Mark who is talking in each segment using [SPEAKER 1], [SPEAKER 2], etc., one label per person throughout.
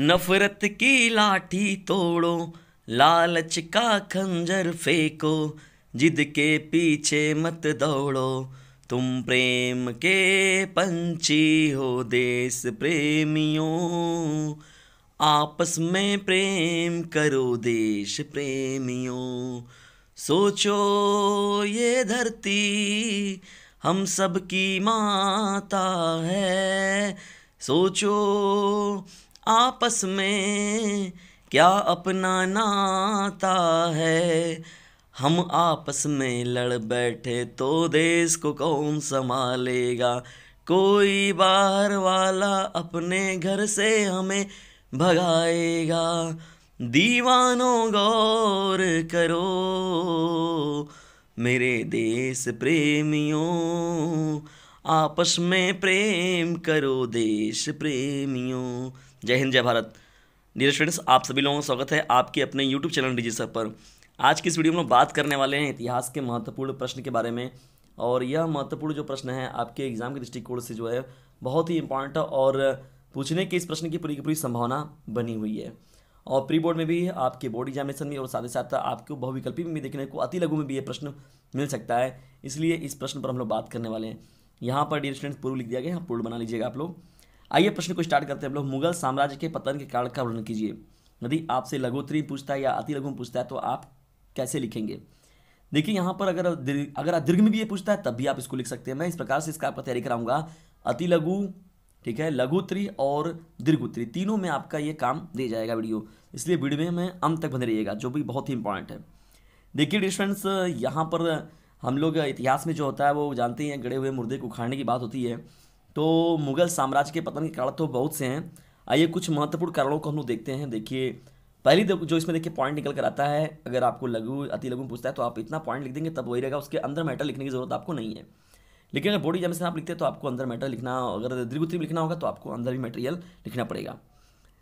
[SPEAKER 1] नफरत की लाठी तोड़ो लालच का खंजर फेंको जिद के पीछे मत दौड़ो तुम प्रेम के पंछी हो देश प्रेमियों आपस में प्रेम करो देश प्रेमियों सोचो ये धरती हम सब की माता है सोचो आपस में क्या अपना नाता है हम आपस में लड़ बैठे तो देश को कौन संभालेगा कोई बाहर वाला अपने घर से हमें भगाएगा दीवानों गौर करो मेरे देश प्रेमियों आपस में प्रेम करो देश प्रेमियों जय हिंद जय भारत डियर स्टूडेंट्स आप सभी लोगों का स्वागत है आपके अपने यूट्यूब चैनल सर पर आज की इस वीडियो में हम बात करने वाले हैं इतिहास के महत्वपूर्ण प्रश्न के बारे में और यह महत्वपूर्ण जो प्रश्न है आपके एग्जाम के दृष्टिकोण से जो है बहुत ही इंपॉर्टेंट और पूछने के इस प्रश्न की पूरी की पूरी संभावना बनी हुई है और प्री बोर्ड में भी आपके बोर्ड एग्जामिनेशन में और साथ ही साथ आपको बहुविकल्पी में भी देखने को अति लघु में भी ये प्रश्न मिल सकता है इसलिए इस प्रश्न पर हम लोग बात करने वाले हैं यहाँ पर डियर स्टूडेंट्स पूर्व लिख दिया गया पूर्व बना लीजिएगा आप लोग आइए प्रश्न को स्टार्ट करते हैं हम लोग मुगल साम्राज्य के पतन के कारण का वर्णन कीजिए यदि आपसे लघोत्तरी पूछता है या अति लघु पूछता है तो आप कैसे लिखेंगे देखिए यहाँ पर अगर अगर आप दीर्घ में भी ये पूछता है तब भी आप इसको लिख सकते हैं मैं इस प्रकार से इसका आपका तैयारी कराऊंगा अति लघु ठीक है लघुत्री और दीर्घोत्री तीनों में आपका ये काम दे जाएगा वीडियो इसलिए वीडियो में अंत तक बने रहिएगा जो भी बहुत ही इंपॉर्टेंट है देखिए डिस्टेंस यहाँ पर हम लोग इतिहास में जो होता है वो जानते हैं गड़े हुए मुर्दे को उखाड़ने की बात होती है तो मुगल साम्राज्य के पतन के कारण तो बहुत से हैं आइए कुछ महत्वपूर्ण कारणों को हम लोग देखते हैं देखिए पहली जो इसमें देखिए पॉइंट निकल कर आता है अगर आपको लघु अति लघु पूछता है तो आप इतना पॉइंट लिख देंगे तब वही रहेगा उसके अंदर मैटर लिखने की जरूरत आपको नहीं है लेकिन अगर बॉडी से आप लिखते हैं तो आपको अंदर मैटर लिखना अगर द्रिगुत्री लिखना होगा तो आपको अंदर भी मटेरियल लिखना पड़ेगा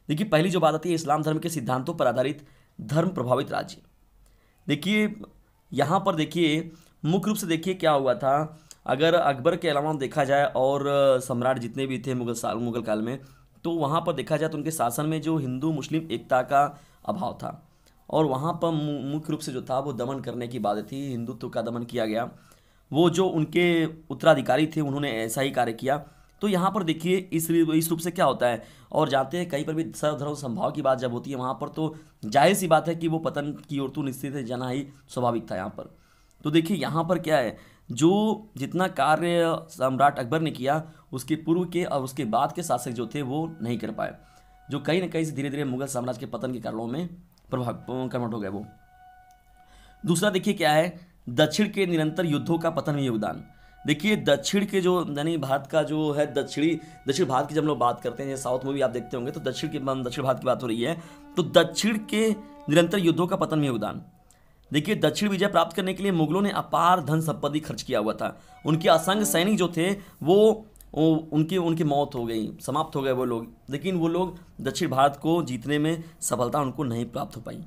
[SPEAKER 1] देखिए पहली जो बात आती है इस्लाम धर्म के सिद्धांतों पर आधारित धर्म प्रभावित राज्य देखिए यहाँ पर देखिए मुख्य रूप से देखिए क्या हुआ था अगर अकबर के अलावा देखा जाए और सम्राट जितने भी थे मुगल साल मुगल काल में तो वहाँ पर देखा जाए तो उनके शासन में जो हिंदू मुस्लिम एकता का अभाव था और वहाँ पर मुख्य रूप से जो था वो दमन करने की बात थी हिंदुत्व का दमन किया गया वो जो उनके उत्तराधिकारी थे उन्होंने ऐसा ही कार्य किया तो यहाँ पर देखिए इस इस रूप से क्या होता है और जाते हैं कहीं पर भी सर्वधर्म संभाव की बात जब होती है वहाँ पर तो जाहिर सी बात है कि वो पतन की ओर तो निश्चित है जाना ही स्वाभाविक था यहाँ पर तो देखिए यहाँ पर क्या है जो जितना कार्य सम्राट अकबर ने किया उसके पूर्व के और उसके बाद के शासक जो थे वो नहीं कर पाए जो कहीं ना कहीं से धीरे धीरे मुगल साम्राज्य के पतन के कारणों में प्रभाव कन्वर्ट हो गए वो दूसरा देखिए क्या है दक्षिण के निरंतर युद्धों का पतन में योगदान देखिए दक्षिण के जो यानी भारत का जो है दक्षिणी दक्षिण भारत की जब लोग बात करते हैं जैसे साउथ मूवी आप देखते होंगे तो दक्षिण के दक्षिण भारत की बात हो रही है तो दक्षिण के निरंतर युद्धों का पतन में योगदान देखिए दक्षिण विजय प्राप्त करने के लिए मुगलों ने अपार धन संपत्ति खर्च किया हुआ था उनके असंग सैनिक जो थे वो उनकी उनकी मौत हो गई समाप्त हो गए वो लोग लेकिन वो लोग दक्षिण भारत को जीतने में सफलता उनको नहीं प्राप्त हो पाई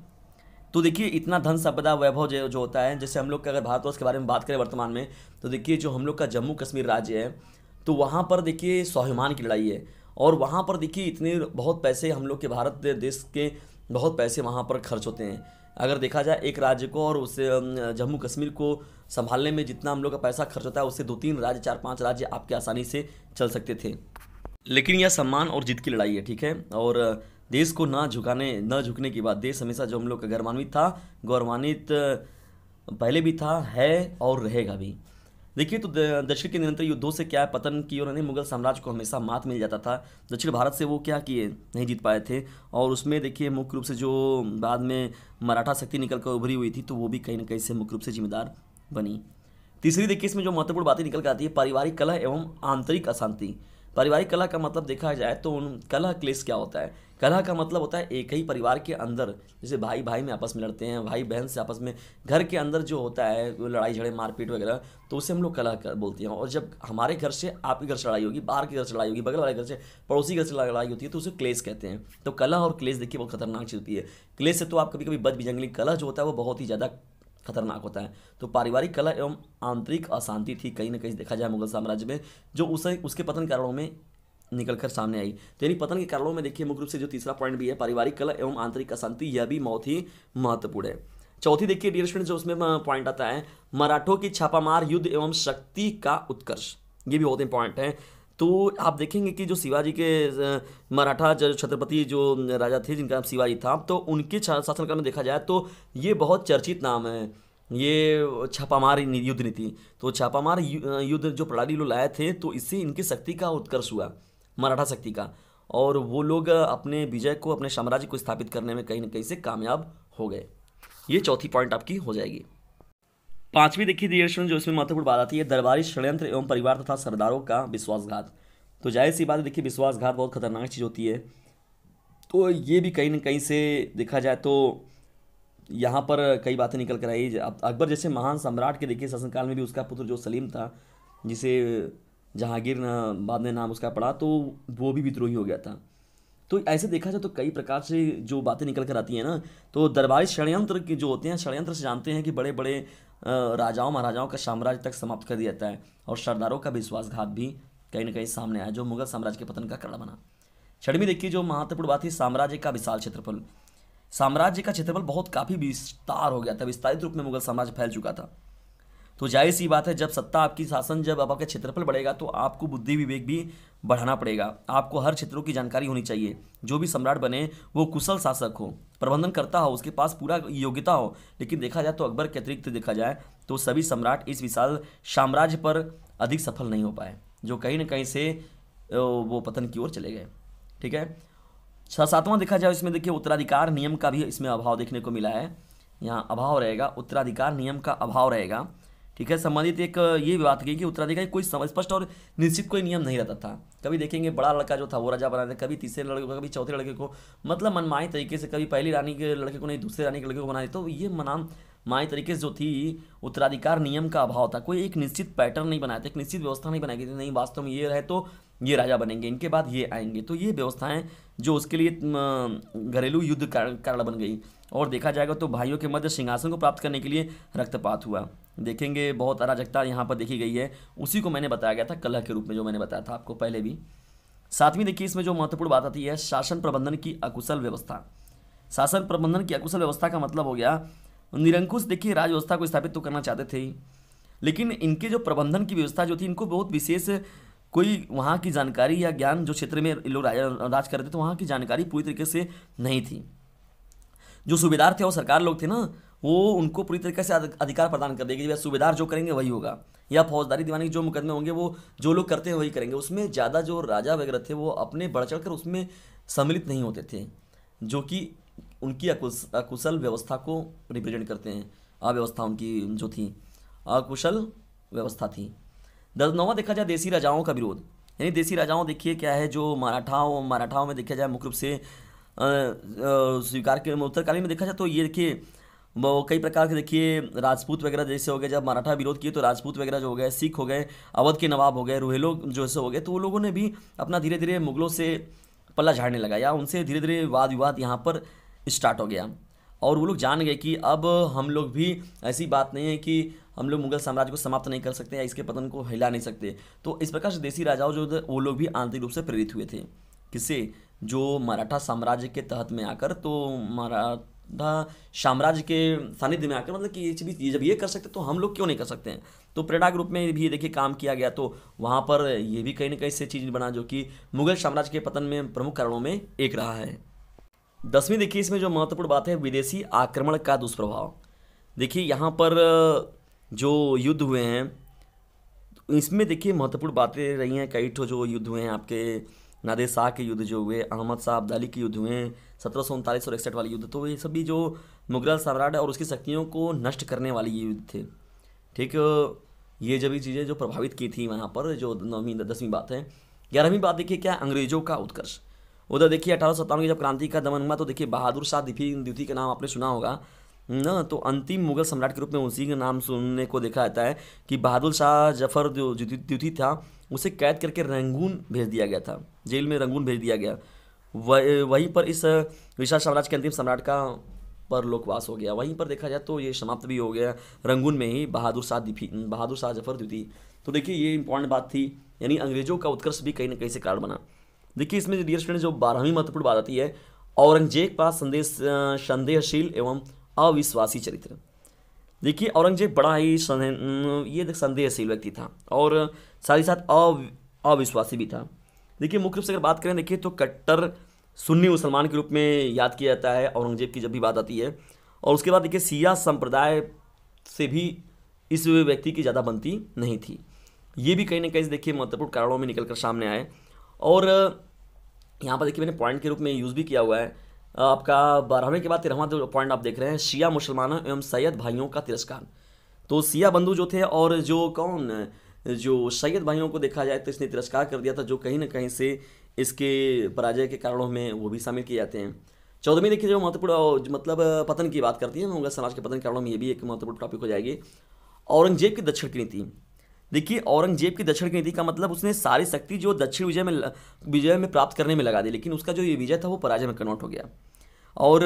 [SPEAKER 1] तो देखिए इतना धन संपदा वैभव जो जो होता है जैसे हम लोग का अगर भारतवर्ष के बारे में बात करें वर्तमान में तो देखिए जो हम लोग का जम्मू कश्मीर राज्य है तो वहाँ पर देखिए स्वाभिमान की लड़ाई है और वहाँ पर देखिए इतने बहुत पैसे हम लोग के भारत देश के बहुत पैसे वहाँ पर खर्च होते हैं अगर देखा जाए एक राज्य को और उस जम्मू कश्मीर को संभालने में जितना हम लोग का पैसा खर्च होता है उससे दो तीन राज्य चार पाँच राज्य आपके आसानी से चल सकते थे लेकिन यह सम्मान और जीत की लड़ाई है ठीक है और देश को ना झुकाने न झुकने के बाद देश हमेशा जो हम लोग का गौरवान्वित था गौरवान्वित पहले भी था है और रहेगा भी देखिए तो दक्षिण के निरंतर युद्धों से क्या है पतन की ओर यानी मुगल साम्राज्य को हमेशा मात मिल जाता था दक्षिण भारत से वो क्या किए नहीं जीत पाए थे और उसमें देखिए मुख्य रूप से जो बाद में मराठा शक्ति निकल कर उभरी हुई थी तो वो भी कहीं ना कहीं से मुख्य रूप से जिम्मेदार बनी तीसरी देखिए इसमें जो महत्वपूर्ण बातें निकल कर आती है पारिवारिक कला एवं आंतरिक अशांति पारिवारिक कला का मतलब देखा जाए तो उन कला क्लेश क्या होता है कलह का मतलब होता है एक ही परिवार के अंदर जैसे भाई भाई में आपस में लड़ते हैं भाई बहन से आपस में घर के अंदर जो होता है लड़ाई झड़े मारपीट वगैरह तो उसे हम लोग कलह कर बोलते हैं और जब हमारे घर से आपके घर से लड़ाई होगी बाहर के घर से लड़ाई होगी बगल वाले घर से पड़ोसी घर से लड़ाई होती है तो उसे क्लेस कहते हैं तो कला और क्लेस देखिए बहुत खतरनाक चीज़ होती है क्लेस से तो आप कभी कभी बद भी जंगली कलह जो होता है वो बहुत ही ज़्यादा खतरनाक होता है तो पारिवारिक कला एवं आंतरिक अशांति थी कहीं ना कहीं देखा जाए मुगल साम्राज्य में जो उसे उसके पतन कारणों में निकल कर सामने आई तो यानी पतन के कारणों में देखिए मुख्य रूप से जो तीसरा पॉइंट भी है पारिवारिक कला एवं आंतरिक अशांति यह भी बहुत ही महत्वपूर्ण है चौथी देखिए डियर स्टूडेंट जो उसमें पॉइंट आता है मराठों की छापामार युद्ध एवं शक्ति का उत्कर्ष ये भी बहुत इंपॉर्टेंट है तो आप देखेंगे कि जो शिवाजी के मराठा जो छत्रपति जो राजा थे जिनका नाम शिवाजी था तो उनके शासनकाल में देखा जाए तो ये बहुत चर्चित नाम है ये छापामार युद्ध नीति तो छापामार युद्ध जो प्रणाली लोग लाए थे तो इससे इनकी शक्ति का उत्कर्ष हुआ मराठा शक्ति का और वो लोग अपने विजय को अपने साम्राज्य को स्थापित करने में कहीं ना कहीं से कामयाब हो गए ये चौथी पॉइंट आपकी हो जाएगी पांचवी देखिए दियर जो इसमें महत्वपूर्ण बात आती है दरबारी षड्यंत्र एवं परिवार तथा सरदारों का विश्वासघात तो जाहिर सी बात देखिए विश्वासघात बहुत खतरनाक चीज़ होती है तो ये भी कहीं ना कहीं से देखा जाए तो यहाँ पर कई बातें निकल कर आई अकबर जैसे महान सम्राट के देखिए शासनकाल में भी उसका पुत्र जो सलीम था जिसे जहांगीर बाद में नाम उसका पड़ा तो वो भी विद्रोही हो गया था तो ऐसे देखा जाए तो कई प्रकार से जो बातें निकल कर आती हैं ना तो दरबारी षड्यंत्र के जो होते हैं षड्यंत्र से जानते हैं कि बड़े बड़े राजाओं महाराजाओं का साम्राज्य तक समाप्त कर दिया जाता है और सरदारों का विश्वासघात भी कहीं ना कहीं सामने आया जो मुगल साम्राज्य के पतन का कारण बना छठवीं देखिए जो महत्वपूर्ण बात है साम्राज्य का विशाल क्षेत्रफल साम्राज्य का क्षेत्रफल बहुत काफ़ी विस्तार हो गया था विस्तारित रूप में मुगल साम्राज्य फैल चुका था तो जाहिर सी बात है जब सत्ता आपकी शासन जब आपका क्षेत्रफल बढ़ेगा तो आपको बुद्धि विवेक भी बढ़ाना पड़ेगा आपको हर क्षेत्रों की जानकारी होनी चाहिए जो भी सम्राट बने वो कुशल शासक हो प्रबंधन करता हो उसके पास पूरा योग्यता हो लेकिन देखा जाए तो अकबर के अतिरिक्त देखा जाए तो सभी सम्राट इस विशाल साम्राज्य पर अधिक सफल नहीं हो पाए जो कहीं ना कहीं से वो पतन की ओर चले गए ठीक है छः सातवां देखा जाए इसमें देखिए उत्तराधिकार नियम का भी इसमें अभाव देखने को मिला है यहाँ अभाव रहेगा उत्तराधिकार नियम का अभाव रहेगा ठीक है संबंधित एक ये बात की कि उत्तराधिकारी कोई स्पष्ट और निश्चित कोई नियम नहीं रहता था कभी देखेंगे बड़ा लड़का जो था वो राजा बनाते कभी तीसरे लड़के को कभी चौथे लड़के को मतलब मनमाए तरीके से कभी पहली रानी के लड़के को नहीं दूसरे रानी के लड़के को बना तो ये मनाम माए तरीके से जो थी उत्तराधिकार नियम का अभाव था कोई एक निश्चित पैटर्न नहीं बनाया था एक निश्चित व्यवस्था नहीं बनाई गई थी नहीं वास्तव में ये रहे तो ये राजा बनेंगे इनके बाद ये आएंगे तो ये व्यवस्थाएं जो उसके लिए घरेलू युद्ध कारण बन गई और देखा जाएगा तो भाइयों के मध्य सिंहासन को प्राप्त करने के लिए रक्तपात हुआ देखेंगे बहुत अराजकता यहाँ पर देखी गई है उसी को मैंने बताया गया था कलह के रूप में जो मैंने बताया था आपको पहले भी सातवीं देखिए इसमें जो महत्वपूर्ण बात आती है शासन प्रबंधन की अकुशल व्यवस्था शासन प्रबंधन की अकुशल व्यवस्था का मतलब हो गया निरंकुश देखिए राजव्यवस्था को स्थापित तो करना चाहते थे लेकिन इनके जो प्रबंधन की व्यवस्था जो थी इनको बहुत विशेष कोई वहाँ की जानकारी या ज्ञान जो क्षेत्र में लोग राज करते थे तो वहाँ की जानकारी पूरी तरीके से नहीं थी जो सूबेदार थे और सरकार लोग थे ना वो उनको पूरी तरीके से अधिकार प्रदान कर देगी सूबेदार जो करेंगे वही होगा या फौजदारी दीवानी जो मुकदमे होंगे वो जो लोग करते हैं वही करेंगे उसमें ज़्यादा जो राजा वगैरह थे वो अपने बढ़ चढ़ कर उसमें सम्मिलित नहीं होते थे जो कि उनकी अकुश अकुशल व्यवस्था को रिप्रेजेंट करते हैं अव्यवस्था उनकी जो थी अकुशल व्यवस्था थी दस नौवा देखा जाए देसी राजाओं का विरोध यानी देसी राजाओं देखिए क्या है जो मराठाओं मराठाओं में देखा जाए मुख्य रूप से स्वीकार के उत्तरकालीन में देखा जाए तो ये देखिए वो कई प्रकार के देखिए राजपूत वगैरह जैसे हो गए जब मराठा विरोध किए तो राजपूत वगैरह जो हो गए सिख हो गए अवध के नवाब हो गए रोहेलो जो ऐसे हो गए तो वो लोगों ने भी अपना धीरे धीरे मुगलों से पल्ला झाड़ने लगा या उनसे धीरे धीरे वाद विवाद यहाँ पर स्टार्ट हो गया और वो लोग जान गए कि अब हम लोग भी ऐसी बात नहीं है कि हम लोग मुगल साम्राज्य को समाप्त नहीं कर सकते या इसके पतन को हिला नहीं सकते तो इस प्रकार से देसी राजाओं जो वो लोग भी आंतरिक रूप से प्रेरित हुए थे किससे जो मराठा साम्राज्य के तहत में आकर तो मराठा साम्राज्य के सानिध्य में आकर मतलब कि ये जब ये कर सकते तो हम लोग क्यों नहीं कर सकते हैं तो प्रेरणा रूप में भी देखिए काम किया गया तो वहाँ पर ये भी कहीं ना कहीं से चीज़ बना जो कि मुगल साम्राज्य के पतन में प्रमुख कारणों में एक रहा है दसवीं देखिए इसमें जो महत्वपूर्ण बात है विदेशी आक्रमण का दुष्प्रभाव देखिए यहाँ पर जो युद्ध हुए हैं इसमें देखिए महत्वपूर्ण बातें रही हैं कई ठो जो युद्ध हुए हैं आपके नादे शाह के युद्ध जो हुए अहमद शाह अब्दाली के युद्ध हुए सत्रह सौ उनतालीस और इकसठ वाले युद्ध तो ये सभी जो मुगल सम्राट और उसकी शक्तियों को नष्ट करने वाले ये युद्ध थे ठीक ये जब चीज़ें जो प्रभावित की थी वहाँ पर जो नौवीं दसवीं बात है ग्यारहवीं बात देखिए क्या अंग्रेजों का उत्कर्ष उधर देखिए अठारह सत्तावन की जब क्रांति का दमन हुआ तो देखिए बहादुर शाह दिफी द्वितीय का नाम आपने सुना होगा ना तो अंतिम मुगल सम्राट के रूप में उसी के नाम सुनने को देखा जाता है कि बहादुर शाह जफर जो द्वितीय था उसे कैद करके रंगून भेज दिया गया था जेल में रंगून भेज दिया गया वह वहीं पर इस विशाल साम्राज्य के अंतिम सम्राट का पर लोकवास हो गया वहीं पर देखा जाए तो ये समाप्त भी हो गया रंगून में ही बहादुर शाह बहादुर शाह जफर द्वितीय तो देखिए ये इंपॉर्टेंट बात थी यानी अंग्रेजों का उत्कर्ष भी कहीं ना कहीं से कारण बना देखिए इसमें डियर स्टूडेंट जो बारहवीं महत्वपूर्ण बात आती है औरंगजेब का संदेश संदेहशील एवं अविश्वासी चरित्र देखिए औरंगजेब बड़ा ही ये संदेहशील व्यक्ति था और साथ ही साथ अविश्वासी भी था देखिए मुख्य रूप से अगर बात करें देखिए तो कट्टर सुन्नी मुसलमान के रूप में याद किया जाता है औरंगजेब की जब भी बात आती है और उसके बाद देखिए सिया संप्रदाय से भी इस व्यक्ति की ज़्यादा बनती नहीं थी ये भी कहीं ना कहीं देखिए महत्वपूर्ण कारणों में निकल कर सामने आए और यहाँ पर देखिए मैंने पॉइंट के रूप में यूज़ भी किया हुआ है आपका बारहवें के बाद तेरहवा जो पॉइंट आप देख रहे हैं शिया मुसलमानों एवं सैयद भाइयों का तिरस्कार तो सिया बंधु जो थे और जो कौन जो सैयद भाइयों को देखा जाए तो इसने तिरस्कार कर दिया था जो कहीं ना कहीं से इसके पराजय के कारणों में वो भी शामिल किए जाते हैं चौदहवीं देखिए जो महत्वपूर्ण मतलब पतन की बात करती है मुगल समाज के पतन के कारणों में ये भी एक महत्वपूर्ण टॉपिक हो जाएगी औरंगजेब की दक्षिण की नीति देखिए औरंगजेब की दक्षिण की नीति का मतलब उसने सारी शक्ति जो दक्षिण विजय में विजय में प्राप्त करने में लगा दी लेकिन उसका जो ये विजय था वो पराजय में कन्वर्ट हो गया और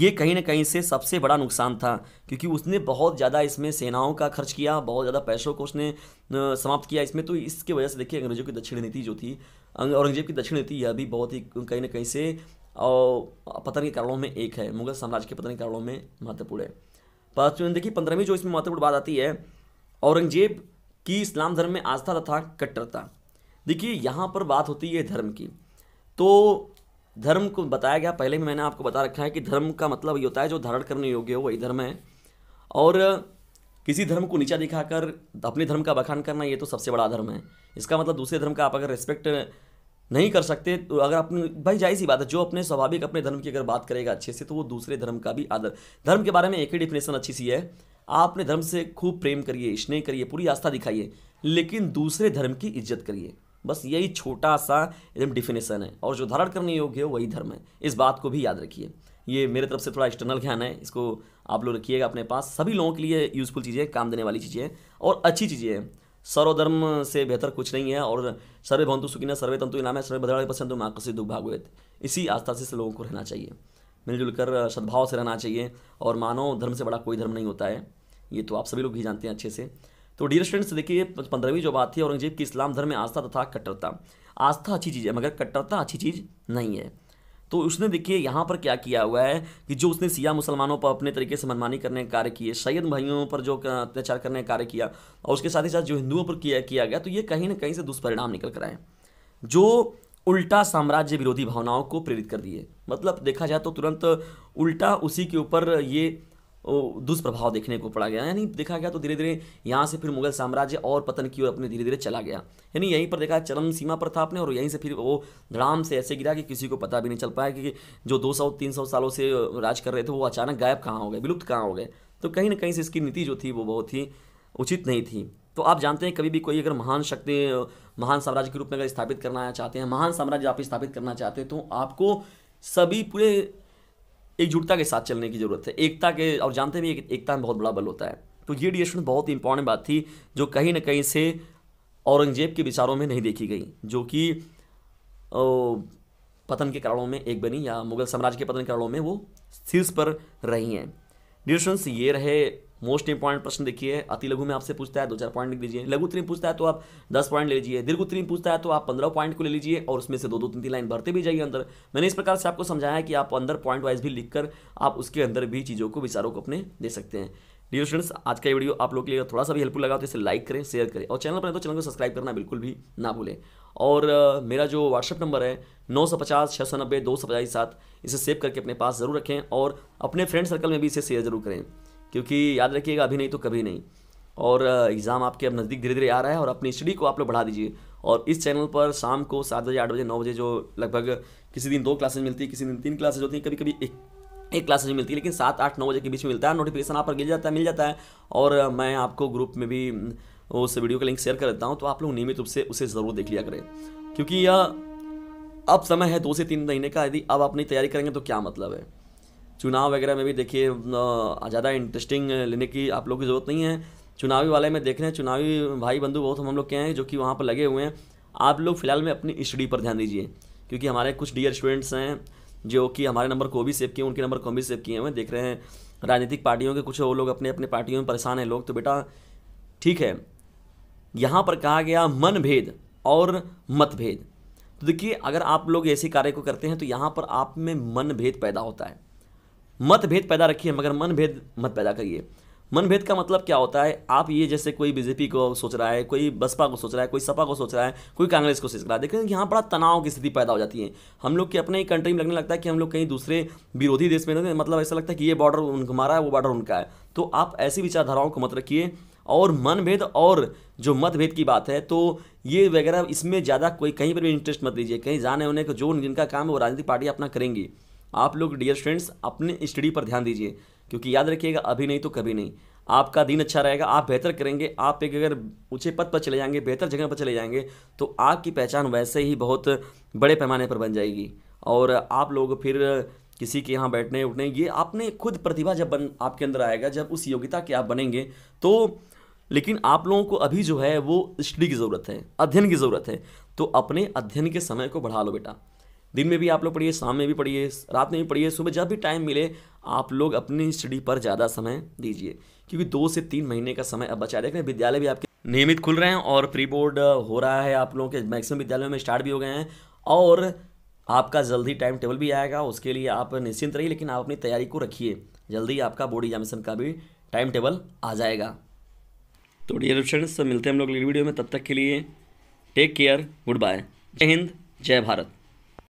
[SPEAKER 1] ये कहीं ना कहीं से सबसे बड़ा नुकसान था क्योंकि उसने बहुत ज़्यादा इसमें सेनाओं का खर्च किया बहुत ज़्यादा पैसों को उसने समाप्त किया इसमें तो इसके वजह से देखिए अंग्रेजों की दक्षिण नीति जो थी औरंगजेब की दक्षिण नीति यह भी बहुत ही कहीं ना कहीं से और पतन के कारणों में एक है मुगल साम्राज्य के पतन के कारणों में महत्वपूर्ण है पाँचवें तो देखिए पंद्रहवीं जो इसमें महत्वपूर्ण बात आती है औरंगजेब की इस्लाम धर्म में आस्था तथा कट्टरता देखिए यहाँ पर बात होती है धर्म की तो धर्म को बताया गया पहले भी मैंने आपको बता रखा है कि धर्म का मतलब ये होता है जो धारण करने योग्य हो वही धर्म है और किसी धर्म को नीचा दिखाकर अपने धर्म का बखान करना ये तो सबसे बड़ा धर्म है इसका मतलब दूसरे धर्म का आप अगर रिस्पेक्ट नहीं कर सकते तो अगर अपने भाई जाहिर सी बात है जो अपने स्वाभाविक अपने धर्म की अगर बात करेगा अच्छे से तो वो दूसरे धर्म का भी आदर धर्म के बारे में एक ही डिफिनेशन अच्छी सी है आपने धर्म से खूब प्रेम करिए स्नेह करिए पूरी आस्था दिखाइए लेकिन दूसरे धर्म की इज्जत करिए बस यही छोटा सा एकदम डिफिनेशन है और जो धारण करने योग्य है वही धर्म है इस बात को भी याद रखिए ये मेरे तरफ से थोड़ा एक्सटर्नल ज्ञान है इसको आप लोग रखिएगा अपने पास सभी लोगों के लिए यूज़फुल चीज़ें काम देने वाली चीज़ें और अच्छी चीज़ें हैं सर्वधर्म से बेहतर कुछ नहीं है और सर्वे भवंतु सुखिना सर्वे तंतु इनाम है सर्वे भद्रा पसंद माँ कसी दुख भागवत इसी आस्था से लोगों को रहना चाहिए मिलजुल कर सद्भाव से रहना चाहिए और मानव धर्म से बड़ा कोई धर्म नहीं होता है ये तो आप सभी लोग ही जानते हैं अच्छे से तो डियर स्टूडेंट्स देखिए पंद्रहवीं जो बात थी औरंगजेब की इस्लाम धर्म में आस्था तथा कट्टरता आस्था अच्छी चीज़ है मगर कट्टरता अच्छी चीज़ नहीं है तो उसने देखिए यहाँ पर क्या किया हुआ है कि जो उसने सिया मुसलमानों पर अपने तरीके से मनमानी करने का कार्य किए सैयद भाइयों पर जो अत्याचार करने का कार्य किया और उसके साथ ही साथ जो हिंदुओं पर किया किया गया तो ये कहीं ना कहीं से दुष्परिणाम निकल कर आए जो उल्टा साम्राज्य विरोधी भावनाओं को प्रेरित कर दिए मतलब देखा जाए तो तुरंत उल्टा उसी के ऊपर ये दुष्प्रभाव देखने को पड़ा गया यानी देखा गया तो धीरे धीरे यहाँ से फिर मुगल साम्राज्य और पतन की ओर अपने धीरे धीरे चला गया यानी यहीं पर देखा चरम सीमा पर था अपने और यहीं से फिर वो धड़ाम से ऐसे गिरा कि किसी को पता भी नहीं चल पाया कि जो 200 300 सालों से राज कर रहे थे वो अचानक गायब कहाँ हो गए विलुप्त कहाँ हो गए तो कहीं ना कहीं से इसकी नीति जो थी वो बहुत ही उचित नहीं थी तो आप जानते हैं कभी भी कोई अगर महान शक्ति महान साम्राज्य के रूप में अगर स्थापित करना चाहते हैं महान साम्राज्य आप स्थापित करना चाहते हैं तो आपको सभी पूरे एकजुटता के साथ चलने की ज़रूरत है एकता के और जानते भी एकता में बहुत बड़ा बल होता है तो ये डी बहुत ही इंपॉर्टेंट बात थी जो कहीं ना कहीं से औरंगजेब के विचारों में नहीं देखी गई जो कि पतन के कारणों में एक बनी या मुगल साम्राज्य के पतन के कारणों में वो शीर्ष पर रही हैं डी ये रहे मोस्ट इंपॉर्टेंट प्रश्न देखिए अति लघु में आपसे पूछता है दो चार पॉइंट लिख दीजिए लघु उत्तरी पूछता है तो आप दस पॉइंट ले लीजिए दीर्घ उत्तरी पूछता है तो आप पंद्रह पॉइंट को ले लीजिए और उसमें से दो दो तीन तीन लाइन भरते भी जाइए अंदर मैंने इस प्रकार से आपको समझाया कि आप अंदर पॉइंट वाइज भी लिखकर आप उसके अंदर भी चीज़ों को विचारों को अपने दे सकते हैं डियर स्टूडेंट्स आज का वीडियो आप लोग के लिए थोड़ा सा भी हेल्पफुल लगा तो इसे लाइक करें शेयर करें और चैनल पर तो चैनल को सब्सक्राइब करना बिल्कुल भी ना भूलें और मेरा जो व्हाट्सअप नंबर है नौ सौ पचास छः सौ नब्बे दो सौ पचास सात इसे सेव करके अपने पास ज़रूर रखें और अपने फ्रेंड सर्कल में भी इसे शेयर जरूर करें क्योंकि याद रखिएगा अभी नहीं तो कभी नहीं और एग्ज़ाम आपके अब नज़दीक धीरे धीरे आ रहा है और अपनी स्टडी को आप लोग बढ़ा दीजिए और इस चैनल पर शाम को सात बजे आठ बजे नौ बजे जो लगभग किसी दिन दो क्लासेज मिलती है किसी दिन तीन क्लासेज होती हैं कभी कभी एक एक क्लासेज मिलती है लेकिन सात आठ नौ बजे के बीच में मिलता है नोटिफिकेशन आप पर गिर जाता है मिल जाता है और मैं आपको ग्रुप में भी उस वीडियो का लिंक शेयर कर देता हूँ तो आप लोग नियमित रूप से उसे ज़रूर देख लिया करें क्योंकि यह अब समय है दो से तीन महीने का यदि अब आप नहीं तैयारी करेंगे तो क्या मतलब है चुनाव वगैरह में भी देखिए ज़्यादा इंटरेस्टिंग लेने की आप लोग की ज़रूरत नहीं है चुनावी वाले में देख रहे हैं चुनावी भाई बंधु बहुत हम लोग के हैं जो कि वहाँ पर लगे हुए हैं आप लोग फिलहाल में अपनी स्टडी पर ध्यान दीजिए क्योंकि हमारे कुछ डियर स्टूडेंट्स हैं जो कि हमारे नंबर को भी सेव किए उनके नंबर को भी सेव किए हुए देख रहे हैं राजनीतिक पार्टियों के कुछ वो लोग अपने अपने पार्टियों में परेशान हैं लोग तो बेटा ठीक है यहाँ पर कहा गया मनभेद और मतभेद तो देखिए अगर आप लोग ऐसे कार्य को करते हैं तो यहाँ पर आप में मनभेद पैदा होता है मतभेद पैदा रखिए मगर मनभेद मत पैदा करिए मनभेद का मतलब क्या होता है आप ये जैसे कोई बीजेपी को सोच रहा है कोई बसपा को सोच रहा है कोई सपा को सोच रहा है कोई कांग्रेस को सोच रहा है देखें यहाँ बड़ा तनाव की स्थिति पैदा हो जाती है हम लोग के अपने ही कंट्री में लगने लगता है कि हम लोग कहीं दूसरे विरोधी देश में रहते मतलब ऐसा लगता है कि ये बॉर्डर हमारा है वो बॉर्डर उनका है तो आप ऐसी विचारधाराओं को मत रखिए और मनभेद और जो मतभेद की बात है तो ये वगैरह इसमें ज़्यादा कोई कहीं पर भी इंटरेस्ट मत लीजिए कहीं जाने होने का जो जिनका काम है वो राजनीतिक पार्टी अपना करेंगी आप लोग डियर स्टूडेंट्स अपने स्टडी पर ध्यान दीजिए क्योंकि याद रखिएगा अभी नहीं तो कभी नहीं आपका दिन अच्छा रहेगा आप बेहतर करेंगे आप एक अगर ऊँचे पद पर चले जाएंगे बेहतर जगह पर चले जाएंगे तो आपकी पहचान वैसे ही बहुत बड़े पैमाने पर बन जाएगी और आप लोग फिर किसी के यहाँ बैठने उठने ये आपने खुद प्रतिभा जब बन आपके अंदर आएगा जब उस योग्यता के आप बनेंगे तो लेकिन आप लोगों को अभी जो है वो स्टडी की ज़रूरत है अध्ययन की ज़रूरत है तो अपने अध्ययन के समय को बढ़ा लो बेटा दिन में भी आप लोग पढ़िए शाम में भी पढ़िए रात में भी पढ़िए सुबह जब भी टाइम मिले आप लोग अपनी स्टडी पर ज़्यादा समय दीजिए क्योंकि दो से तीन महीने का समय अब बचा देख रहे हैं विद्यालय भी आपके नियमित खुल रहे हैं और प्री बोर्ड हो रहा है आप लोगों के मैक्सिमम विद्यालयों में स्टार्ट भी हो गए हैं और आपका जल्दी टाइम टेबल भी आएगा उसके लिए आप निश्चिंत रहिए लेकिन आप अपनी तैयारी को रखिए जल्दी आपका बोर्ड एग्जामिनेशन का भी टाइम टेबल आ जाएगा तो डियर स्टूडेंट्स मिलते हैं हम लोग अगली वीडियो में तब तक के लिए टेक केयर गुड बाय जय हिंद जय भारत